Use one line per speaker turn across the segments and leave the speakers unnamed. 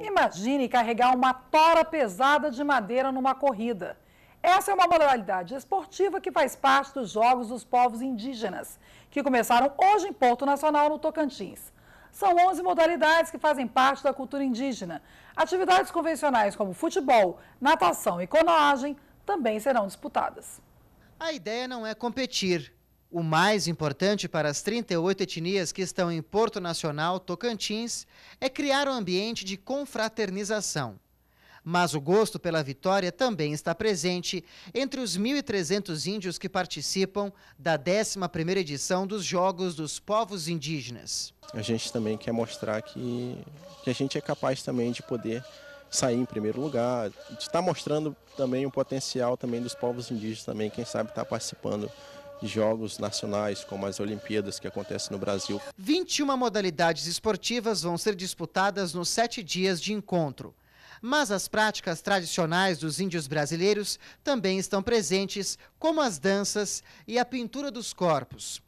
Imagine carregar uma tora pesada de madeira numa corrida. Essa é uma modalidade esportiva que faz parte dos Jogos dos Povos Indígenas, que começaram hoje em Porto Nacional, no Tocantins. São 11 modalidades que fazem parte da cultura indígena. Atividades convencionais como futebol, natação e canoagem também
serão disputadas. A ideia não é competir, o mais importante para as 38 etnias que estão em Porto Nacional, Tocantins, é criar um ambiente de confraternização. Mas o gosto pela vitória também está presente entre os 1.300 índios que participam da 11ª edição dos Jogos dos Povos Indígenas.
A gente também quer mostrar que, que a gente é capaz também de poder sair em primeiro lugar, de estar tá mostrando também o potencial também dos povos indígenas também, quem sabe estar tá participando jogos nacionais, como as Olimpíadas que acontecem no Brasil. 21 modalidades esportivas vão ser disputadas nos sete
dias de encontro. Mas as práticas tradicionais dos índios brasileiros também estão presentes, como as danças e a pintura dos corpos.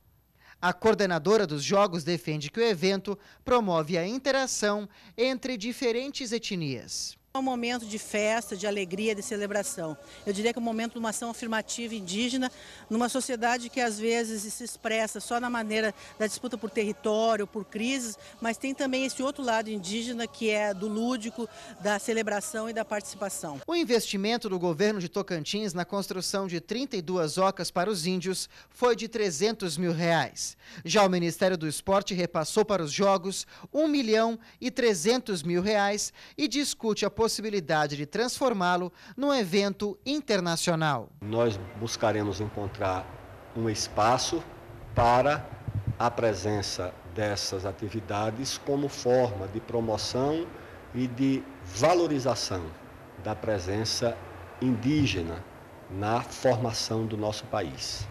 A coordenadora dos Jogos defende que o evento promove a interação entre diferentes etnias.
É um momento de festa, de alegria, de celebração. Eu diria que é um momento de uma ação afirmativa indígena, numa sociedade que às vezes se expressa só na maneira da disputa por território, por crises, mas tem também esse outro lado indígena que é do lúdico, da celebração e da participação. O investimento do governo de Tocantins
na construção de 32 ocas para os índios foi de 300 mil reais. Já o Ministério do Esporte repassou para os Jogos 1 milhão e 300 mil reais e discute a possibilidade de transformá-lo num evento internacional.
Nós buscaremos encontrar um espaço para a presença dessas atividades como forma de promoção e de valorização da presença indígena na formação do nosso país.